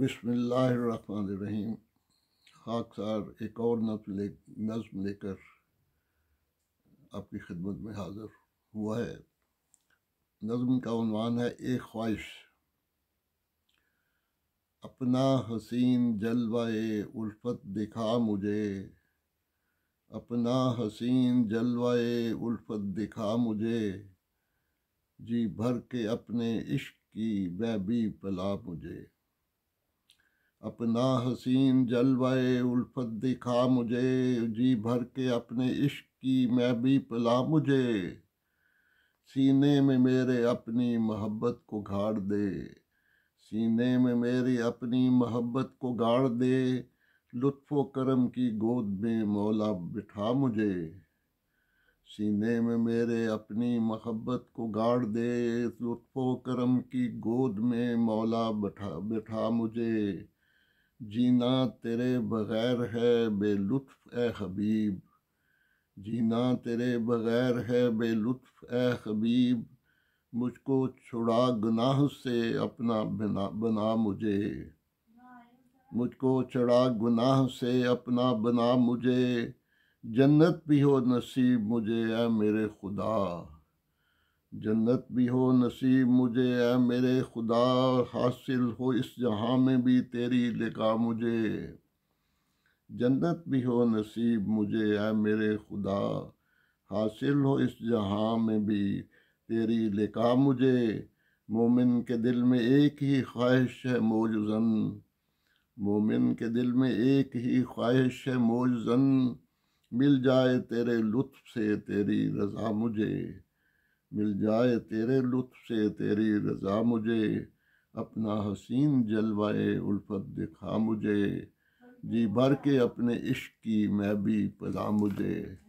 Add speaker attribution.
Speaker 1: بسم اللہ الرحمن خاک خاکثار ایک اور نظم لے نظم لے کر آپ کی خدمت میں حاضر ہوا ہے نظم کا عنوان ہے ایک خواہش اپنا حسین جلوہ الفت دکھا مجھے اپنا حسین جلوہ الفت دکھا مجھے جی بھر کے اپنے عشق کی بہ پلا مجھے اپنا حسین جلوائے الفت دکھا مجھے جی بھر کے اپنے عشق کی میں بھی پلا مجھے سینے میں میرے اپنی محبت کو گھاڑ دے سینے میں میری اپنی محبت کو گاڑ دے لطف و کرم کی گود میں مولا بٹھا مجھے سینے میں میرے اپنی محبت کو گاڑ دے لطف و کرم کی گود میں مولا بٹھا بٹھا مجھے جینا تیرے بغیر ہے بے لطف اے حبیب جینا تیرے بغیر ہے بے لطف اے حبیب مجھ کو چھڑا گناہ سے اپنا بنا بنا مجھے مجھ کو چڑا گناہ سے اپنا بنا مجھے جنت بھی ہو نصیب مجھے اے میرے خدا جنت بھی ہو نصیب مجھے اے میرے خدا حاصل ہو اس جہاں میں بھی تیری لکھا مجھے جنت بھی ہو نصیب مجھے اے میرے خدا حاصل ہو اس جہاں میں بھی تیری لکھا مجھے مومن کے دل میں ایک ہی خواہش ہے موجزن مومن کے دل میں ایک ہی خواہش ہے موجزن مل جائے تیرے لطف سے تیری رضا مجھے مل جائے تیرے لطف سے تیری رضا مجھے اپنا حسین جلوائے الفت دکھا مجھے جی بھر کے اپنے عشق کی میں بھی پلا مجھے